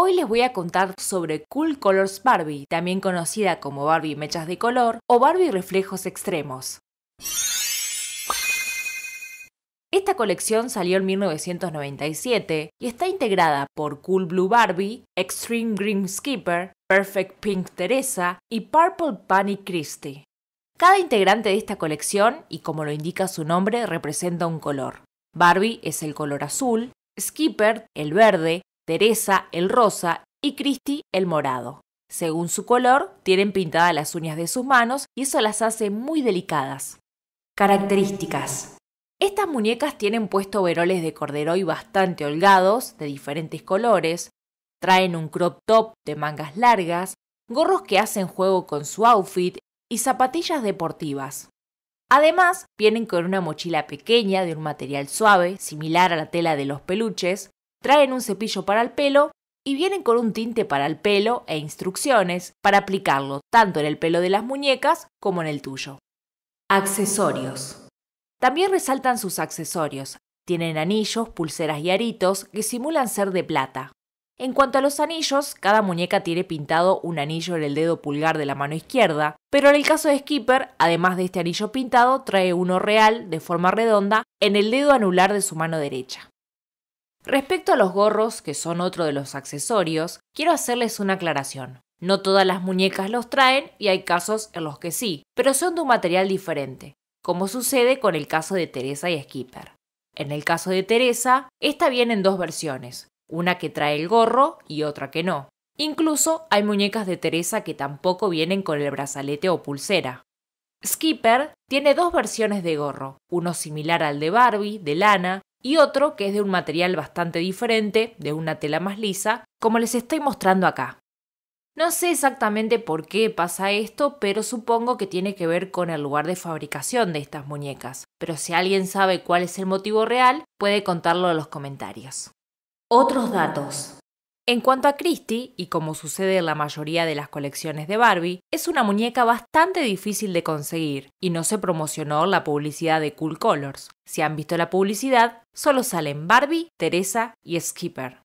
Hoy les voy a contar sobre Cool Colors Barbie, también conocida como Barbie Mechas de Color o Barbie Reflejos Extremos. Esta colección salió en 1997 y está integrada por Cool Blue Barbie, Extreme Green Skipper, Perfect Pink Teresa y Purple Bunny Christie. Cada integrante de esta colección, y como lo indica su nombre, representa un color. Barbie es el color azul, Skipper el verde, Teresa el rosa y Christy el morado. Según su color, tienen pintadas las uñas de sus manos y eso las hace muy delicadas. Características. Estas muñecas tienen puesto veroles de cordero y bastante holgados, de diferentes colores, traen un crop top de mangas largas, gorros que hacen juego con su outfit y zapatillas deportivas. Además, vienen con una mochila pequeña de un material suave, similar a la tela de los peluches, traen un cepillo para el pelo y vienen con un tinte para el pelo e instrucciones para aplicarlo tanto en el pelo de las muñecas como en el tuyo. Accesorios. También resaltan sus accesorios. Tienen anillos, pulseras y aritos que simulan ser de plata. En cuanto a los anillos, cada muñeca tiene pintado un anillo en el dedo pulgar de la mano izquierda, pero en el caso de Skipper, además de este anillo pintado, trae uno real, de forma redonda, en el dedo anular de su mano derecha. Respecto a los gorros, que son otro de los accesorios, quiero hacerles una aclaración. No todas las muñecas los traen y hay casos en los que sí, pero son de un material diferente, como sucede con el caso de Teresa y Skipper. En el caso de Teresa, esta viene en dos versiones, una que trae el gorro y otra que no. Incluso hay muñecas de Teresa que tampoco vienen con el brazalete o pulsera. Skipper tiene dos versiones de gorro, uno similar al de Barbie, de lana, y otro que es de un material bastante diferente, de una tela más lisa, como les estoy mostrando acá. No sé exactamente por qué pasa esto, pero supongo que tiene que ver con el lugar de fabricación de estas muñecas. Pero si alguien sabe cuál es el motivo real, puede contarlo en los comentarios. Otros datos. En cuanto a Christie, y como sucede en la mayoría de las colecciones de Barbie, es una muñeca bastante difícil de conseguir y no se promocionó la publicidad de Cool Colors. Si han visto la publicidad, solo salen Barbie, Teresa y Skipper.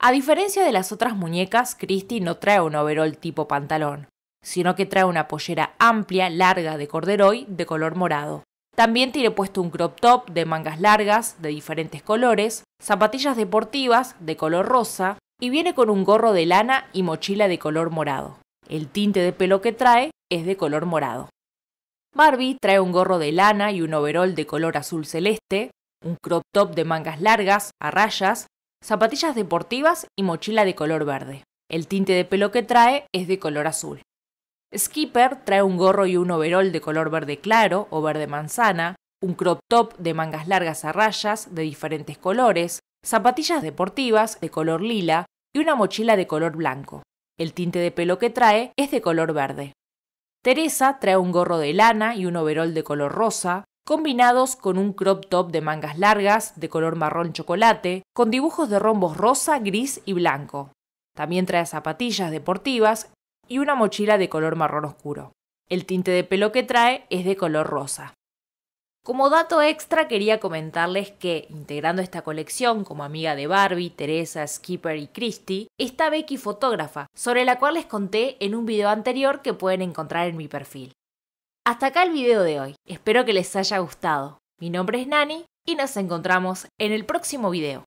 A diferencia de las otras muñecas, Christie no trae un overall tipo pantalón, sino que trae una pollera amplia, larga de corderoy de color morado. También tiene puesto un crop top de mangas largas de diferentes colores, zapatillas deportivas de color rosa, y viene con un gorro de lana y mochila de color morado. El tinte de pelo que trae es de color morado. Barbie trae un gorro de lana y un overol de color azul celeste, un crop top de mangas largas, a rayas, zapatillas deportivas y mochila de color verde. El tinte de pelo que trae es de color azul. Skipper trae un gorro y un overol de color verde claro o verde manzana, un crop top de mangas largas a rayas de diferentes colores, zapatillas deportivas de color lila y una mochila de color blanco. El tinte de pelo que trae es de color verde. Teresa trae un gorro de lana y un overol de color rosa, combinados con un crop top de mangas largas de color marrón chocolate, con dibujos de rombos rosa, gris y blanco. También trae zapatillas deportivas y una mochila de color marrón oscuro. El tinte de pelo que trae es de color rosa. Como dato extra quería comentarles que, integrando esta colección como amiga de Barbie, Teresa, Skipper y Christie, está Becky Fotógrafa, sobre la cual les conté en un video anterior que pueden encontrar en mi perfil. Hasta acá el video de hoy, espero que les haya gustado. Mi nombre es Nani y nos encontramos en el próximo video.